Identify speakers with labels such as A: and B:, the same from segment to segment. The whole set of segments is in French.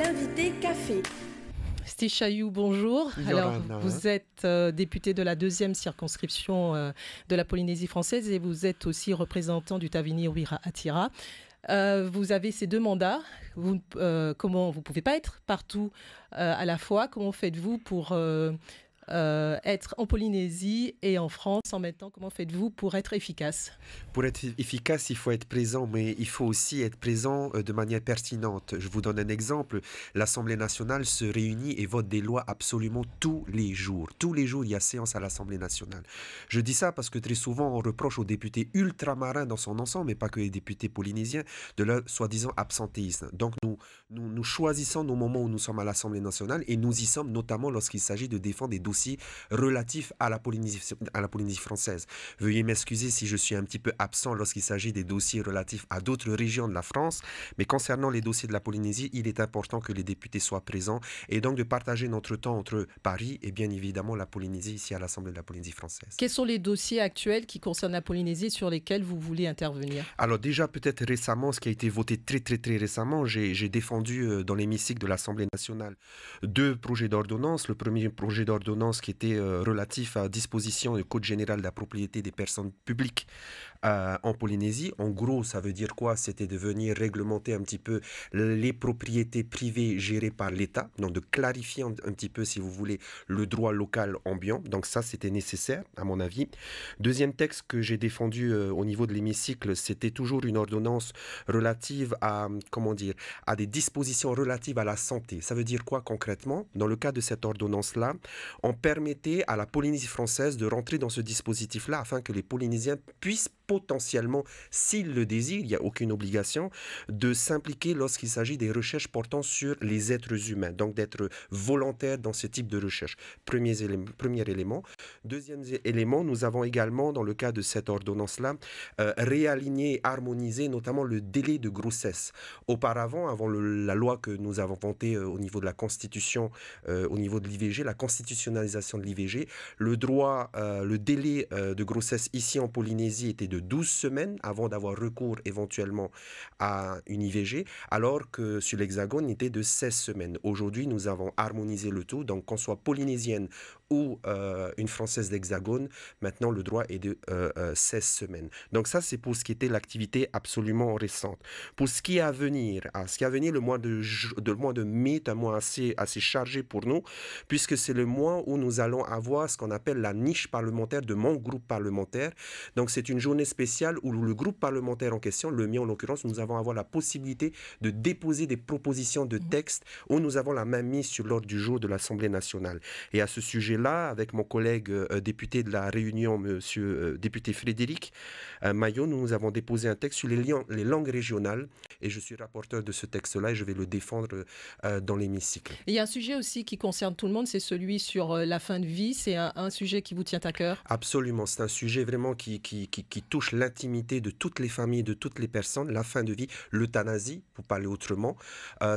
A: l'invité café. Steve Chaillou, bonjour. Alors, vous êtes euh, député de la deuxième circonscription euh, de la Polynésie française et vous êtes aussi représentant du Tavini Ouira Atira. Euh, vous avez ces deux mandats. Vous, comment vous pouvez pas être partout à la fois Comment faites-vous pour euh, être en Polynésie et en France en même temps Comment faites-vous pour être efficace
B: Pour être efficace, il faut être présent, mais il faut aussi être présent euh, de manière pertinente. Je vous donne un exemple. L'Assemblée nationale se réunit et vote des lois absolument tous les jours. Tous les jours, il y a séance à l'Assemblée nationale. Je dis ça parce que très souvent, on reproche aux députés ultramarins dans son ensemble, mais pas que les députés polynésiens, de leur soi-disant absentéisme. Donc nous, nous, nous choisissons nos moments où nous sommes à l'Assemblée nationale et nous y sommes notamment lorsqu'il s'agit de défendre des dossiers relatifs relatif à la Polynésie, à la Polynésie française. Veuillez m'excuser si je suis un petit peu absent lorsqu'il s'agit des dossiers relatifs à d'autres régions de la France, mais concernant les dossiers de la Polynésie, il est important que les députés soient présents et donc de partager notre temps entre Paris et bien évidemment la Polynésie ici à l'Assemblée de la Polynésie française.
A: Quels sont les dossiers actuels qui concernent la Polynésie sur lesquels vous voulez intervenir
B: Alors déjà peut-être récemment, ce qui a été voté très très très récemment, j'ai défendu euh, dans l'hémicycle de l'Assemblée nationale deux projets d'ordonnance. Le premier projet d'ordonnance qui était euh, relatif à disposition du Code général de la propriété des personnes publiques euh, en Polynésie. En gros, ça veut dire quoi C'était de venir réglementer un petit peu les propriétés privées gérées par l'État, donc de clarifier un, petit peu, si vous voulez, le droit local ambiant. Donc ça, c'était nécessaire, à mon avis. Deuxième texte que j'ai défendu euh, au niveau de l'hémicycle, c'était toujours une ordonnance relative à, comment dire, à des dispositions relatives à la santé. Ça veut dire quoi concrètement Dans le cas de cette ordonnance-là, on permettait à la Polynésie française de rentrer dans ce dispositif-là afin que les Polynésiens puissent potentiellement, s'il le désire, il n'y a aucune obligation, de s'impliquer lorsqu'il s'agit des recherches portant sur les êtres humains, donc d'être volontaire dans ce type de recherche. Premier élément. Premier Deuxième élément, nous avons également, dans le cas de cette ordonnance-là, euh, réaligné, harmonisé notamment le délai de grossesse. Auparavant, avant la loi que nous avons vantée euh, au niveau de la Constitution, euh, au niveau de l'IVG, la constitutionnalisation de l'IVG, le droit, euh, le délai de grossesse ici en Polynésie était de 12 semaines avant d'avoir recours éventuellement à une IVG, alors que sur l'Hexagone, il était de 16 semaines. Aujourd'hui, nous avons harmonisé le tout, donc qu'on soit polynésienne ou euh, une Française d'Hexagone, maintenant le droit est de 16 euh, euh, semaines. Donc ça, c'est pour ce qui était l'activité absolument récente. Pour ce qui est à venir, à hein, ce qui a venir, le mois de, mois de mai est un mois assez, assez chargé pour nous, puisque c'est le mois où nous allons avoir ce qu'on appelle la niche parlementaire de mon groupe parlementaire. Donc c'est une journée spéciale où le groupe parlementaire en question, le mien en l'occurrence, nous avons avoir la possibilité de déposer des propositions de mmh. texte où nous avons la main mise sur l'ordre du jour de l'Assemblée nationale. Et à ce sujet là, avec mon collègue euh, euh, député de la Réunion, monsieur euh, député Frédéric Maillot, nous avons déposé un texte sur les, liens, les langues régionales et je suis rapporteur de ce texte-là et je vais le défendre dans l'hémicycle.
A: Il y a un sujet aussi qui concerne tout le monde, c'est celui sur la fin de vie. C'est un, sujet qui vous tient à cœur
B: Absolument, c'est un sujet vraiment qui, qui, touche l'intimité de toutes les familles, de toutes les personnes, la fin de vie, l'euthanasie, pour parler autrement.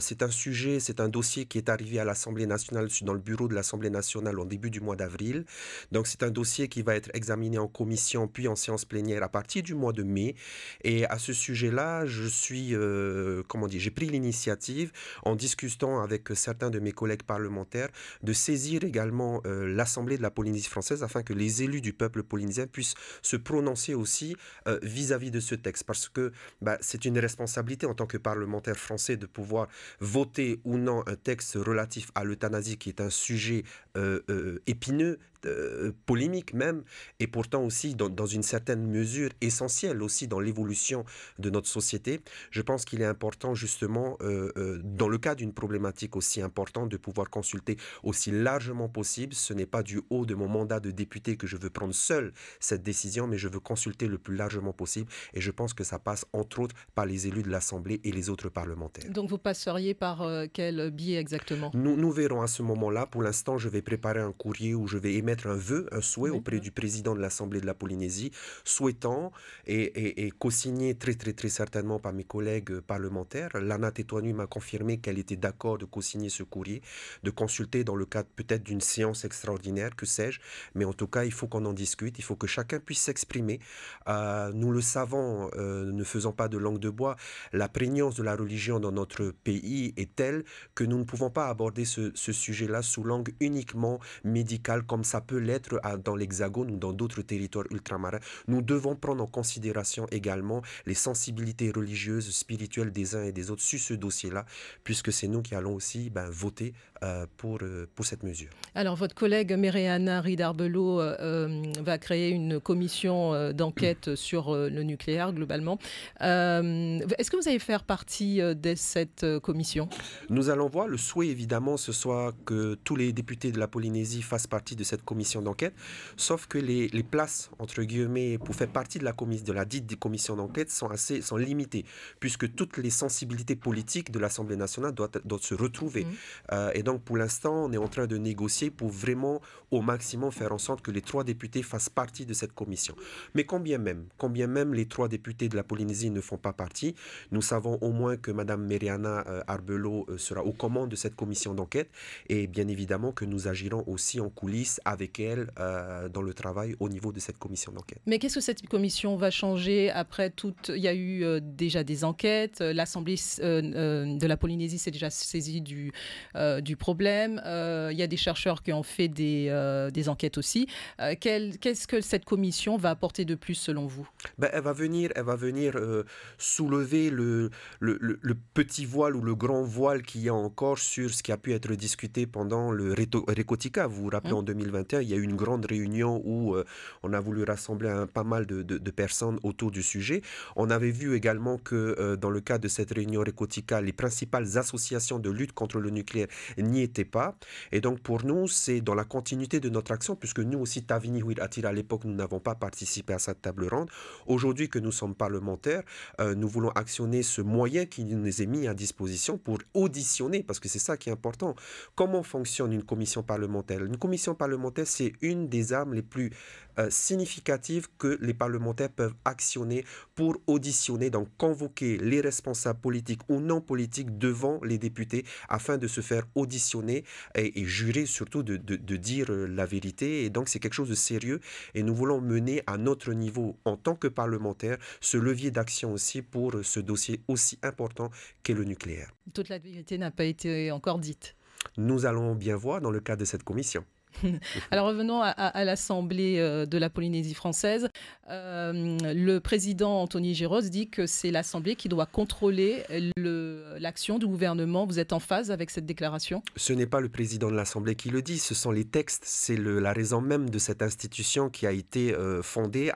B: c'est un sujet, c'est un dossier qui est arrivé à l'Assemblée nationale, dans le bureau de l'Assemblée nationale en début du mois d'avril. Donc c'est un dossier qui va être examiné en commission puis en séance plénière à partir du mois de mai. Et à ce sujet-là, je suis, euh, comment dire, j'ai pris l'initiative en discutant avec certains de mes collègues parlementaires de saisir également euh, l'Assemblée de la Polynésie française afin que les élus du peuple polynésien puissent se prononcer aussi euh, vis-à-vis de ce texte parce que bah, c'est une responsabilité en tant que parlementaire français de pouvoir voter ou non un texte relatif à l'euthanasie qui est un sujet euh, épineux euh, polémique même, et pourtant aussi dans, une certaine mesure essentielle aussi dans l'évolution de notre société, je pense qu'il est important justement, euh, euh, dans le cas d'une problématique aussi importante, de pouvoir consulter aussi largement possible. Ce n'est pas du haut de mon mandat de député que je veux prendre seul cette décision, mais je veux consulter le plus largement possible, et je pense que ça passe entre autres par les élus de l'Assemblée et les autres parlementaires.
A: Donc vous passeriez par quel biais exactement
B: nous, nous verrons à ce moment-là. Pour l'instant, je vais préparer un courrier où je vais émettre un vœu, un souhait auprès du président de l'Assemblée de la Polynésie, souhaitant et, et, et co-signé très, très, très certainement par mes collègues parlementaires. Lana Tétoinu m'a confirmé qu'elle était d'accord de co-signer ce courrier, de consulter dans le cadre peut-être d'une séance extraordinaire, que sais-je. Mais en tout cas, il faut qu'on en discute, il faut que chacun puisse s'exprimer. Euh, nous le savons, euh, ne faisant pas de langue de bois, la prégnance de la religion dans notre pays est telle que nous ne pouvons pas aborder ce, ce sujet-là sous langue uniquement médicale comme ça peut l'être dans l'Hexagone ou dans d'autres territoires ultramarins, nous devons prendre en considération également les sensibilités religieuses, spirituelles des uns et des autres sur ce dossier-là, puisque c'est nous qui allons aussi ben, voter euh, pour, euh, pour cette mesure.
A: Alors, votre collègue Méréana Ridarbelot euh, va créer une commission d'enquête sur le nucléaire, globalement. Est-ce que vous allez faire partie de cette commission
B: Nous allons voir. Le souhait, évidemment, ce soit que tous les députés de la Polynésie fassent partie de cette commission d'enquête, sauf que les, places, entre guillemets, pour faire partie de la, de la dite des commissions d'enquête sont, assez, sont limitées, puisque toutes les sensibilités politiques de l'Assemblée nationale doivent, se retrouver. Mmh. et donc, donc pour l'instant, on est en train de négocier pour vraiment au maximum faire en sorte que les trois députés fassent partie de cette commission. Mais combien même, combien même les trois députés de la Polynésie ne font pas partie, nous savons au moins que Mme Meriana euh, Arbelot euh, sera aux commandes de cette commission d'enquête et bien évidemment que nous agirons aussi en coulisses avec elle euh, dans le travail au niveau de cette commission d'enquête.
A: Mais qu'est-ce que cette commission va changer après tout Il y a eu déjà des enquêtes, l'Assemblée de la Polynésie s'est déjà saisie du, du problème. Euh, il y a des chercheurs qui ont fait des, euh, des enquêtes aussi. Euh, qu'est-ce que cette commission va apporter de plus selon vous
B: ben, Elle va venir, elle va venir soulever le, le, petit voile ou le grand voile qu'il y a encore sur ce qui a pu être discuté pendant le Récotica. Vous vous rappelez, en 2021, mmh. il y a eu une grande réunion où on a voulu rassembler pas mal de, personnes autour du sujet. On avait vu également que dans le cadre de cette réunion Récotica, les principales associations de lutte contre le nucléaire n'y était pas. Et donc pour nous, c'est dans la continuité de notre action, puisque nous aussi, Tavini Attila, à l'époque, nous n'avons pas participé à cette table ronde. Aujourd'hui que nous sommes parlementaires, euh, nous voulons actionner ce moyen qui nous est mis à disposition pour auditionner, parce que c'est ça qui est important. Comment fonctionne une commission parlementaire Une commission parlementaire, c'est une des armes les plus euh, significatives que les parlementaires peuvent actionner pour auditionner, donc convoquer les responsables politiques ou non politiques devant les députés afin de se faire auditionner et, jurer surtout de, dire euh, la vérité. Et donc c'est quelque chose de sérieux et nous voulons mener à notre niveau en tant que parlementaire ce levier d'action aussi pour euh, ce dossier aussi important qu'est le nucléaire. Toute la vérité
A: n'a pas été encore dite.
B: Nous allons bien voir dans le cadre de cette commission.
A: Alors revenons à, l'Assemblée euh, de la Polynésie française. Euh, le président Anthony Géros dit que c'est l'Assemblée qui doit contrôler l'action du gouvernement. Vous êtes en phase avec cette déclaration
B: Ce n'est pas le président de l'Assemblée qui le dit, ce sont les textes. C'est la raison même de cette institution qui a été euh, fondée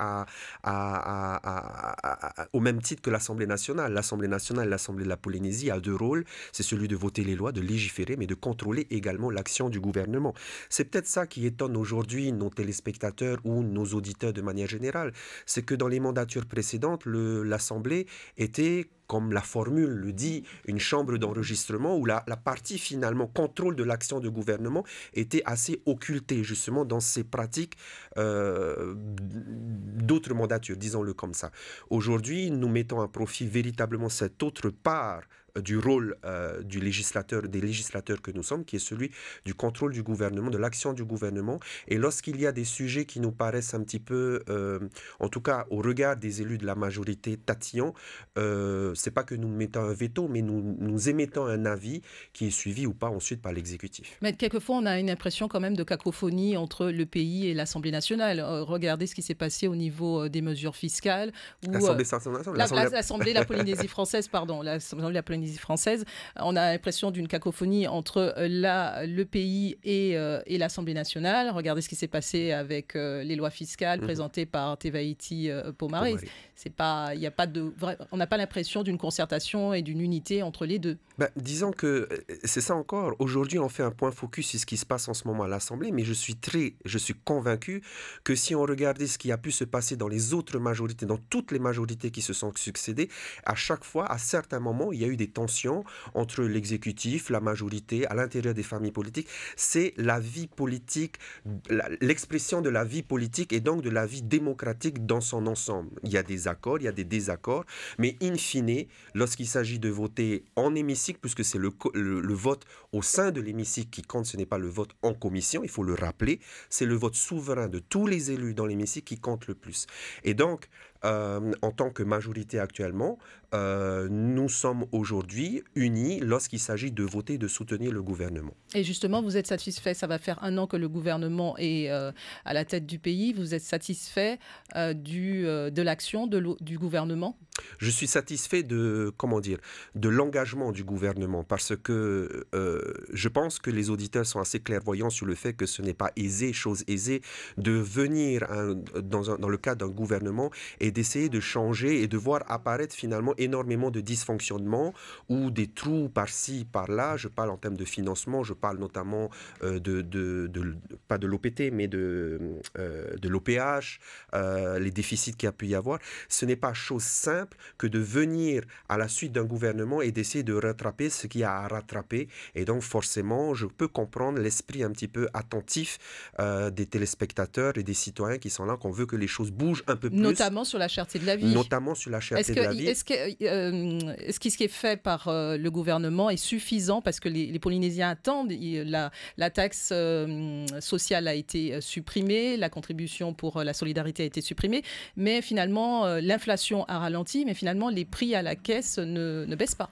B: au même titre que l'Assemblée nationale. L'Assemblée nationale, et l'Assemblée de la Polynésie a deux rôles. C'est celui de voter les lois, de légiférer, mais de contrôler également l'action du gouvernement. C'est peut-être ça qui étonne aujourd'hui nos téléspectateurs ou nos auditeurs de manière générale, c'est que dans les mandatures précédentes, l'Assemblée était comme la formule le dit, une chambre d'enregistrement où la, partie finalement contrôle de l'action du gouvernement était assez occultée justement dans ces pratiques euh, d'autres mandatures, disons-le comme ça. Aujourd'hui, nous mettons à profit véritablement cette autre part du rôle euh, du législateur, des législateurs que nous sommes, qui est celui du contrôle du gouvernement, de l'action du gouvernement. Et lorsqu'il y a des sujets qui nous paraissent un petit peu, euh, en tout cas au regard des élus de la majorité, tatillants, euh, c'est pas que nous mettons un veto, mais nous, nous émettons un avis qui est suivi ou pas ensuite par l'exécutif.
A: Mais quelquefois, on a une impression quand même de cacophonie entre le pays et l'Assemblée nationale. regardez ce qui s'est passé au niveau des mesures fiscales. L'Assemblée la, la Polynésie française, pardon, l'Assemblée la française. On a l'impression d'une cacophonie entre euh, la, le pays euh, et, l'Assemblée nationale. Regardez ce qui s'est passé avec euh, les lois fiscales mhm. présentées par tevaïti Pomare. C'est pas, a pas de, on n'a pas l'impression d'une concertation et d'une unité entre les deux.
B: Bah, disons que euh, c'est ça encore. Aujourd'hui, on fait un point focus sur ce qui se passe en ce moment à l'Assemblée, mais je suis très, je suis convaincu que si on regardait ce qui a pu se passer dans les autres majorités, dans toutes les majorités qui se sont succédées, à chaque fois, à certains moments, il y a eu des tensions entre l'exécutif, la majorité, à l'intérieur des familles politiques. C'est la vie politique, l'expression de la vie politique et donc de la vie démocratique dans son ensemble. Il y a des accords, il y a des désaccords, mais in fine, lorsqu'il s'agit de voter en émission, puisque c'est le, vote au sein de l'hémicycle qui compte, ce n'est pas le vote en commission, il faut le rappeler, c'est le vote souverain de tous les élus dans l'hémicycle qui compte le plus. Et donc, euh, en tant que majorité actuellement, euh, nous sommes aujourd'hui unis lorsqu'il s'agit de voter, de soutenir le gouvernement.
A: Et justement, vous êtes satisfait, ça va faire un an que le gouvernement est euh, à la tête du pays, vous êtes satisfait du, de l'action du gouvernement
B: Je suis satisfait de, comment dire, de l'engagement du gouvernement parce que je pense que les auditeurs sont assez clairvoyants sur le fait que ce n'est pas aisé, chose aisée, de venir dans, dans le cadre d'un gouvernement et et d'essayer de changer et de voir apparaître finalement énormément de dysfonctionnements ou des trous par-ci, par-là. Je parle en termes de financement, je parle notamment euh, de, de, pas de l'OPT, mais de, euh, de l'OPH, euh, les déficits qu'il y a pu y avoir. Ce n'est pas chose simple que de venir à la suite d'un gouvernement et d'essayer de rattraper ce qu'il y a à rattraper. Et donc forcément, je peux comprendre l'esprit un petit peu attentif des téléspectateurs et des citoyens qui sont là, qu'on veut que les choses bougent un peu plus. Notamment
A: sur sur la cherté de la vie.
B: Notamment sur la cherté de la vie. Est-ce
A: que, euh, ce qui est fait par euh, le gouvernement est suffisant parce que les, Polynésiens attendent la, taxe euh, sociale a été supprimée, la contribution pour la solidarité a été supprimée, mais finalement l'inflation a ralenti, mais finalement les prix à la caisse ne, ne baissent pas.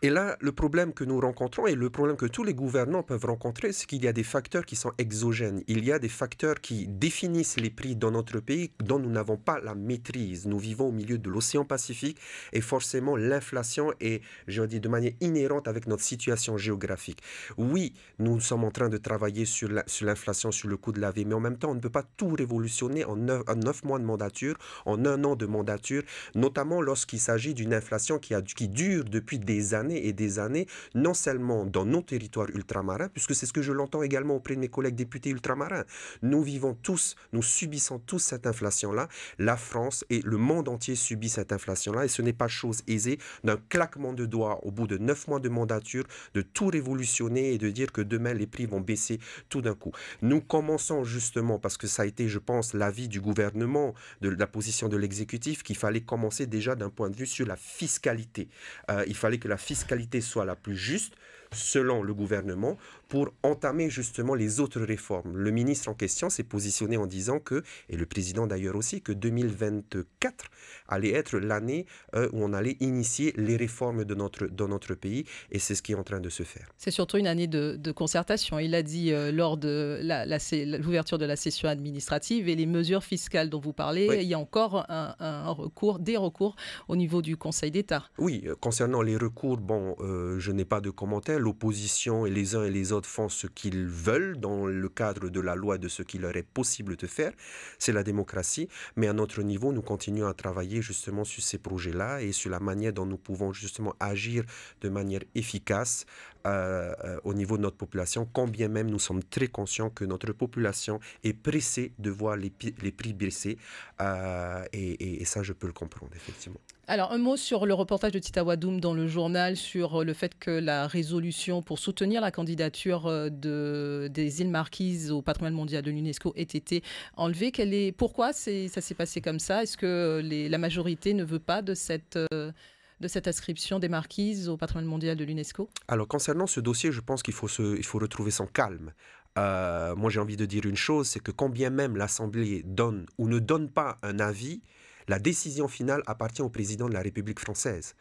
B: Et là, le problème que nous rencontrons et le problème que tous les gouvernants peuvent rencontrer, c'est qu'il y a des facteurs qui sont exogènes. Il y a des facteurs qui définissent les prix dans notre pays dont nous n'avons pas la maîtrise. Nous vivons au milieu de l'océan Pacifique et forcément l'inflation est, je dis, de manière inhérente avec notre situation géographique. Oui, nous sommes en train de travailler sur l'inflation, sur, le coût de la vie, mais en même temps, on ne peut pas tout révolutionner en neuf, mois de mandature, en un an de mandature, notamment lorsqu'il s'agit d'une inflation qui, qui dure depuis des années et des années, non seulement dans nos territoires ultramarins, puisque c'est ce que je l'entends également auprès de mes collègues députés ultramarins. Nous vivons tous, nous subissons tous cette inflation-là. La France et le monde entier subit cette inflation-là et ce n'est pas chose aisée d'un claquement de doigts au bout de neuf mois de mandature de tout révolutionner et de dire que demain les prix vont baisser tout d'un coup. Nous commençons justement parce que ça a été, je pense, l'avis du gouvernement, de la position de l'exécutif, qu'il fallait commencer déjà d'un point de vue sur la fiscalité. Euh, il fallait que la fiscalité qualité soit la plus juste selon le gouvernement pour entamer justement les autres réformes. Le ministre en question s'est positionné en disant que, et le président d'ailleurs aussi, que 2024 allait être l'année euh, où on allait initier les réformes de notre, dans notre pays, et c'est ce qui est en train de se faire.
A: C'est surtout une année de, concertation. Il a dit euh, lors de l'ouverture de la session administrative et les mesures fiscales dont vous parlez, il y a encore un, recours, des recours au niveau du Conseil d'État.
B: Oui, euh, concernant les recours, bon, je n'ai pas de commentaires. L'opposition et les uns et les autres font ce qu'ils veulent dans le cadre de la loi de ce qu'il leur est possible de faire. C'est la démocratie. Mais à notre niveau, nous continuons à travailler justement sur ces projets-là et sur la manière dont nous pouvons justement agir de manière efficace euh, euh, au niveau de notre population, combien même nous sommes très conscients que notre population est pressée de voir les, prix baisser. Euh, et ça, je peux le comprendre, effectivement.
A: Alors, un mot sur le reportage de Tita Wadoum dans le journal sur euh, le fait que la résolution pour soutenir la candidature euh, des îles Marquises au patrimoine mondial de l'UNESCO ait été enlevée. pourquoi ça s'est passé comme ça Est-ce que la majorité ne veut pas de cette euh, de cette inscription des marquises au patrimoine mondial de l'UNESCO
B: Alors concernant ce dossier, je pense qu'il faut, faut retrouver son calme. moi j'ai envie de dire une chose, c'est que quand bien même l'Assemblée donne ou ne donne pas un avis, la décision finale appartient au président de la République française.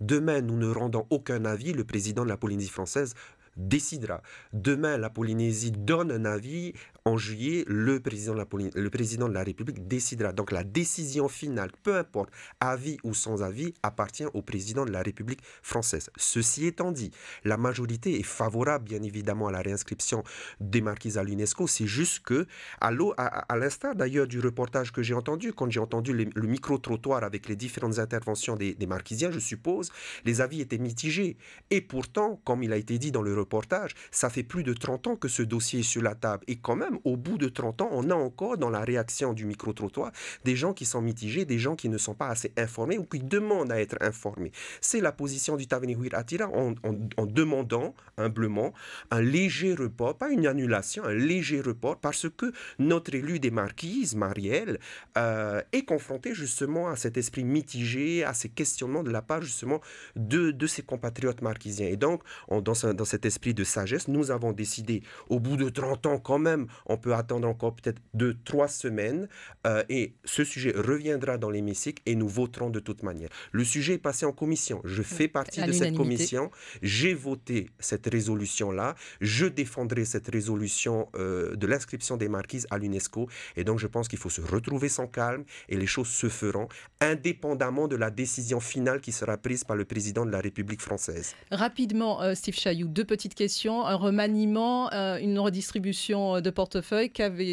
B: Demain, nous ne rendons aucun avis, le président de la Polynésie française décidera. Demain, la Polynésie donne un avis. En juillet, le président, de la le président de la République décidera. Donc la décision finale, peu importe, avis ou sans avis, appartient au président de la République française. Ceci étant dit, la majorité est favorable, bien évidemment, à la réinscription des marquises à l'UNESCO. C'est juste que, à, l'instar d'ailleurs du reportage que j'ai entendu, quand j'ai entendu le micro-trottoir avec les différentes interventions des, des marquisiens, je suppose, les avis étaient mitigés. Et pourtant, comme il a été dit dans le reportage, ça fait plus de 30 ans que ce dossier est sur la table. Et quand même, au bout de 30 ans, on a encore dans la réaction du micro-trottoir des gens qui sont mitigés, des gens qui ne sont pas assez informés ou qui demandent à être informés. C'est la position du Taveni Attila en, en, demandant humblement un léger report, pas une annulation, un léger report, parce que notre élu des marquises, Marielle, euh, est confronté justement à cet esprit mitigé, à ces questionnements de la part justement de, ses compatriotes marquisiens. Et donc, on, dans, dans cette esprit de sagesse, nous avons décidé, au bout de 30 ans quand même, on peut attendre encore peut-être 2-3 semaines, euh, et ce sujet reviendra dans l'hémicycle et nous voterons de toute manière. Le sujet est passé en commission. Je fais partie de cette commission. J'ai voté cette résolution-là. Je défendrai cette résolution euh, de l'inscription des marquises à l'UNESCO. Et donc, je pense qu'il faut se retrouver sans calme et les choses se feront indépendamment de la décision finale qui sera prise par le président de la République française.
A: Rapidement, euh, Steve Chaillou, deux petits petite question, un remaniement, euh, une redistribution euh, de portefeuille.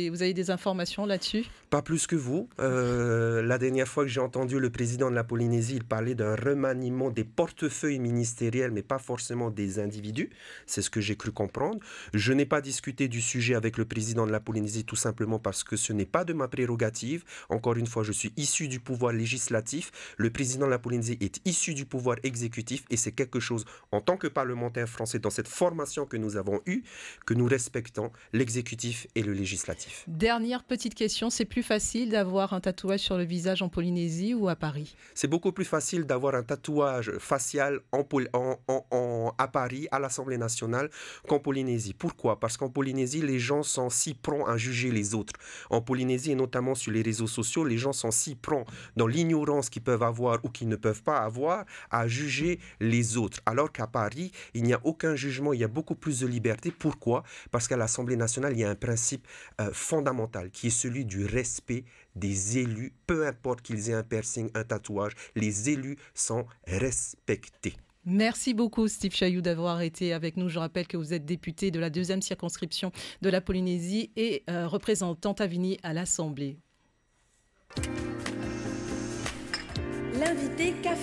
A: vous avez des informations
B: là-dessus Pas plus que vous. Euh, la dernière fois que j'ai entendu le président de la Polynésie, il parlait d'un remaniement des portefeuilles ministériels, mais pas forcément des individus. C'est ce que j'ai cru comprendre. Je n'ai pas discuté du sujet avec le président de la Polynésie, tout simplement parce que ce n'est pas de ma prérogative. Encore une fois, je suis issu du pouvoir législatif. Le président de la Polynésie est issu du pouvoir exécutif et c'est quelque chose, en tant que parlementaire français, dans cette formation que nous avons eue que nous respectons l'exécutif et le législatif.
A: Dernière petite question, c'est plus facile d'avoir un tatouage sur le visage en Polynésie ou à Paris
B: C'est beaucoup plus facile d'avoir un tatouage facial en, à Paris, à l'Assemblée nationale, qu'en Polynésie. Pourquoi Parce qu'en Polynésie, les gens sont si prompts à juger les autres. En Polynésie, et notamment sur les réseaux sociaux, les gens sont si prompts dans l'ignorance qu'ils peuvent avoir ou qu'ils ne peuvent pas avoir à juger les autres. Alors qu'à Paris, il n'y a aucun jugement il y a beaucoup plus de liberté. Pourquoi Parce qu'à l'Assemblée nationale, il y a un principe euh, fondamental qui est celui du respect des élus, peu importe qu'ils aient un piercing, un tatouage, les élus sont respectés.
A: Merci beaucoup Steve Chailloux d'avoir été avec nous. Je rappelle que vous êtes député de la deuxième circonscription de la Polynésie et euh, représentant Tavini à l'Assemblée. L'invité café.